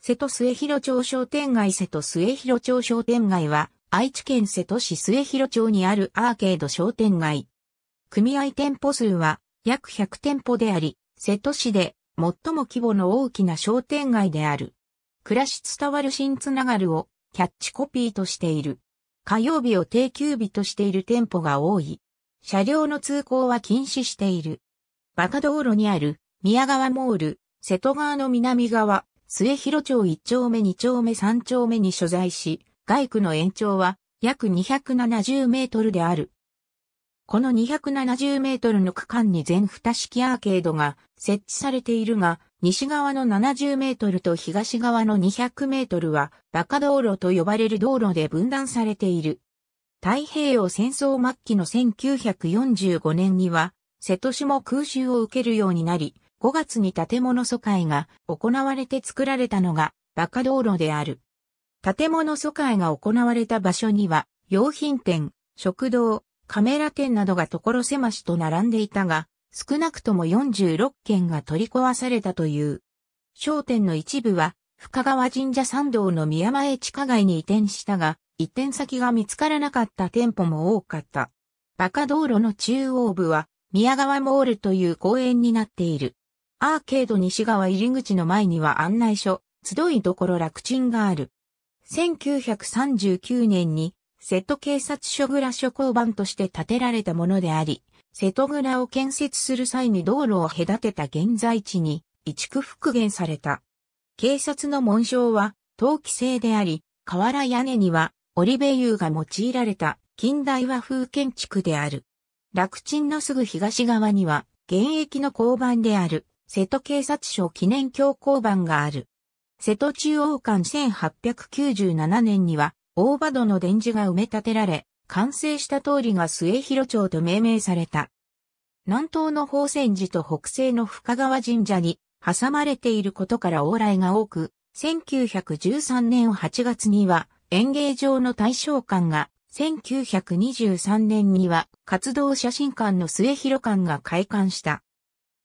瀬戸末広町商店街瀬戸末広町商店街は、愛知県瀬戸市末広町にあるアーケード商店街。組合店舗数は約100店舗であり、瀬戸市で最も規模の大きな商店街である。暮らし伝わる新つながるをキャッチコピーとしている。火曜日を定休日としている店舗が多い。車両の通行は禁止している。バカ道路にある宮川モール、瀬戸川の南側、末広町1丁目2丁目3丁目に所在し、外区の延長は約270メートルである。この270メートルの区間に全蓋式アーケードが設置されているが、西側の70メートルと東側の200メートルは、バカ道路と呼ばれる道路で分断されている。太平洋戦争末期の1945年には、瀬戸市も空襲を受けるようになり、5月に建物疎開が行われて作られたのがバカ道路である。建物疎開が行われた場所には、用品店、食堂、カメラ店などが所狭しと並んでいたが、少なくとも46軒が取り壊されたという。商店の一部は、深川神社参道の宮前地下街に移転したが、移転先が見つからなかった店舗も多かった。バカ道路の中央部は、宮川モールという公園になっている。アーケード西側入り口の前には案内所、集いどころ楽ちんがある。1939年に、瀬戸警察署蔵所交番として建てられたものであり、瀬戸蔵を建設する際に道路を隔てた現在地に、移築復元された。警察の紋章は、陶器製であり、瓦屋根には、織部優が用いられた近代和風建築である。楽鎮のすぐ東側には、現役の交番である瀬戸警察署記念教皇版がある。瀬戸中央館1897年には、大場戸の電磁が埋め立てられ、完成した通りが末広町と命名された。南東の宝泉寺と北西の深川神社に挟まれていることから往来が多く、1913年8月には演芸場の大正館が、1923年には活動写真館の末広館が開館した。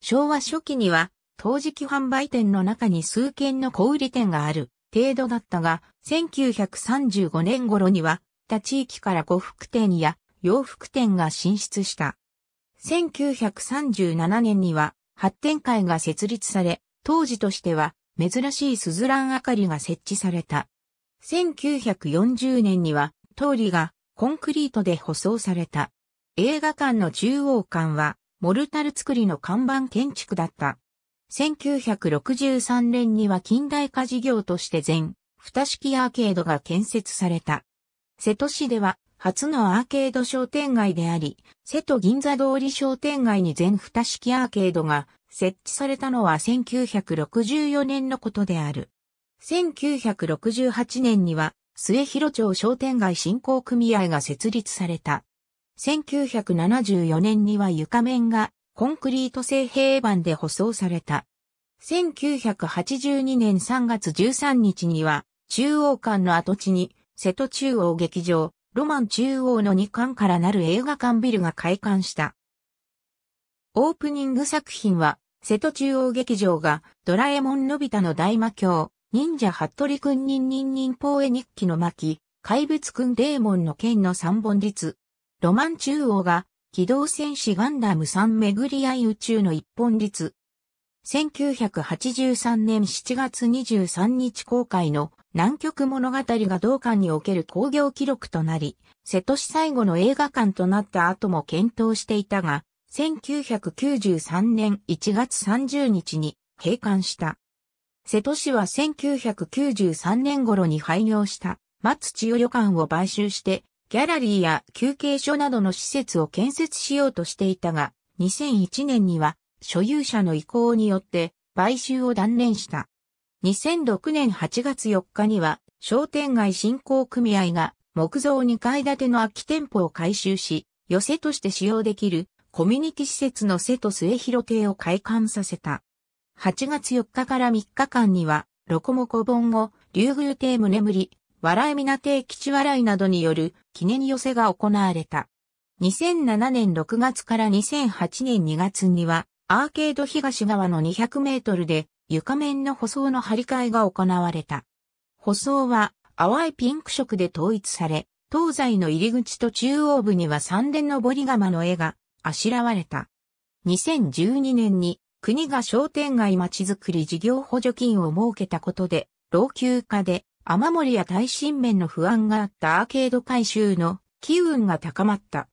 昭和初期には、陶磁器販売店の中に数軒の小売店がある程度だったが、1935年頃には、他地域から呉服店や洋服店が進出した。1937年には、発展会が設立され、当時としては、珍しいスズラン明かりが設置された。1940年には、通りがコンクリートで舗装された。映画館の中央館は、モルタル作りの看板建築だった。1963年には近代化事業として全、蓋式アーケードが建設された。瀬戸市では初のアーケード商店街であり、瀬戸銀座通り商店街に全蓋式アーケードが設置されたのは1964年のことである。1968年には末広町商店街振興組合が設立された。1974年には床面がコンクリート製平板で舗装された。1982年3月13日には中央館の跡地に瀬戸中央劇場、ロマン中央の2館からなる映画館ビルが開館した。オープニング作品は、瀬戸中央劇場がドラえもんのび太の大魔教、忍者ハットリくんにんにんにんぽーえ日記の巻、怪物くんデーモンの剣の三本立、ロマン中央が、機動戦士ガンダム3巡り合い宇宙の一本立。1983年7月23日公開の南極物語が同館における興行記録となり、瀬戸市最後の映画館となった後も検討していたが、1993年1月30日に閉館した。瀬戸市は1993年頃に廃業した松千代旅館を買収してギャラリーや休憩所などの施設を建設しようとしていたが、2001年には所有者の意向によって買収を断念した。2006年8月4日には商店街振興組合が木造2階建ての空き店舗を改修し、寄せとして使用できるコミュニティ施設の瀬戸末広亭を開館させた。8月4日から3日間には、ロコモコ本を、リュグルテーム眠り、笑い港定吉笑いなどによる記念寄せが行われた。2007年6月から2008年2月には、アーケード東側の200メートルで床面の舗装の張り替えが行われた。舗装は淡いピンク色で統一され、東西の入り口と中央部には三連のガ釜の絵があしらわれた。2012年に国が商店街まちづくり事業補助金を設けたことで、老朽化で雨漏りや耐震面の不安があったアーケード改修の機運が高まった。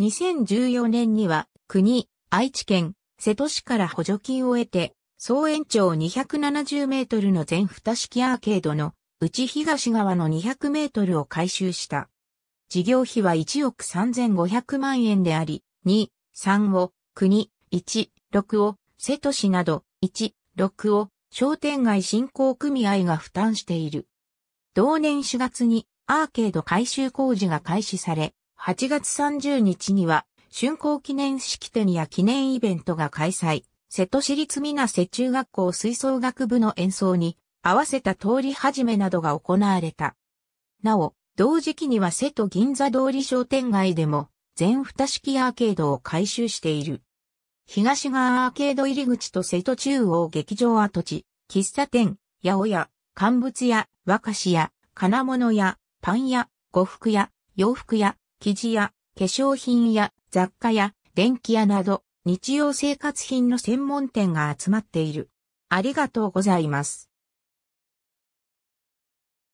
2014年には国、愛知県、瀬戸市から補助金を得て、総延長270メートルの全蓋式アーケードの内東側の200メートルを改修した。事業費は1億3500万円であり、2、3を、国、1、6を、瀬戸市など、1、6を、商店街振興組合が負担している。同年4月にアーケード改修工事が開始され、8月30日には竣工記念式典や記念イベントが開催。瀬戸市立な瀬中学校吹奏楽部の演奏に合わせた通り始めなどが行われた。なお、同時期には瀬戸銀座通り商店街でも全蓋式アーケードを改修している。東側アーケード入り口と瀬戸中央劇場跡地、喫茶店、八百屋、乾物屋、和菓子屋、金物屋、パン屋、呉服屋、洋服屋、生地屋、化粧品屋、雑貨屋、電気屋など、日用生活品の専門店が集まっている。ありがとうございます。